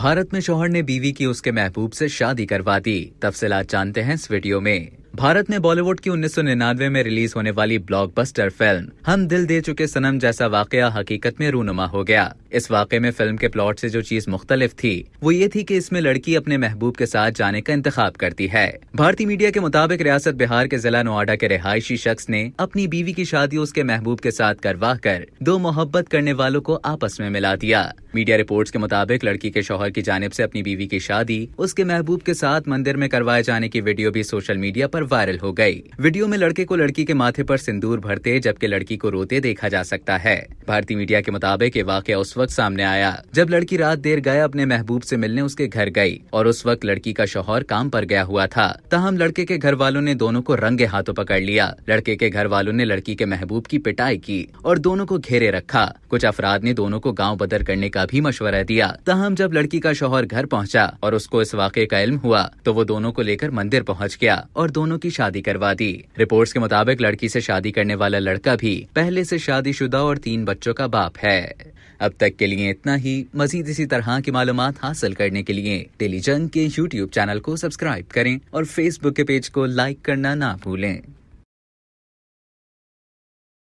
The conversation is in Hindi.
भारत में शोहर ने बीवी की उसके महबूब से शादी करवा दी तफसीलात जानते हैं इस वीडियो में भारत में बॉलीवुड की उन्नीस में रिलीज होने वाली ब्लॉकबस्टर फिल्म हम दिल दे चुके सनम जैसा वाकया हकीकत में रूनुमा हो गया इस वाक़े में फिल्म के प्लॉट से जो चीज मुख्तलिफ थी वो ये थी कि इसमें लड़की अपने महबूब के साथ जाने का इंतखाब करती है भारतीय मीडिया के मुताबिक रियासत बिहार के जिला नोएडा के रिहायशी शख्स ने अपनी बीवी की शादी उसके महबूब के साथ करवा कर दो मोहब्बत करने वालों को आपस में मिला दिया मीडिया रिपोर्ट के मुताबिक लड़की के शोहर की जानब ऐसी अपनी बीवी की शादी उसके महबूब के साथ मंदिर में करवाए जाने की वीडियो भी सोशल मीडिया आरोप पर वायरल हो गई। वीडियो में लड़के को लड़की के माथे पर सिंदूर भरते जबकि लड़की को रोते देखा जा सकता है भारतीय मीडिया के मुताबिक ये वाक्य उस वक्त सामने आया जब लड़की रात देर गए अपने महबूब से मिलने उसके घर गई और उस वक्त लड़की का शोहर काम पर गया हुआ था तहम लड़के के घर वालों ने दोनों को रंगे हाथों पकड़ लिया लड़के के घर वालों ने लड़की के महबूब की पिटाई की और दोनों को घेरे रखा कुछ अफराद ने दोनों को गाँव बदर करने का भी मशवरा दिया तहम जब लड़की का शोहर घर पहुँचा और उसको इस वाक्य का इल्म हुआ तो वो दोनों को लेकर मंदिर पहुँच गया और दोनों दोनों की शादी करवा दी रिपोर्ट्स के मुताबिक लड़की से शादी करने वाला लड़का भी पहले से शादीशुदा और तीन बच्चों का बाप है अब तक के लिए इतना ही मजीद इसी तरह की मालूम हासिल करने के लिए टेलीजंग के यूट्यूब चैनल को सब्सक्राइब करें और फेसबुक के पेज को लाइक करना ना भूलें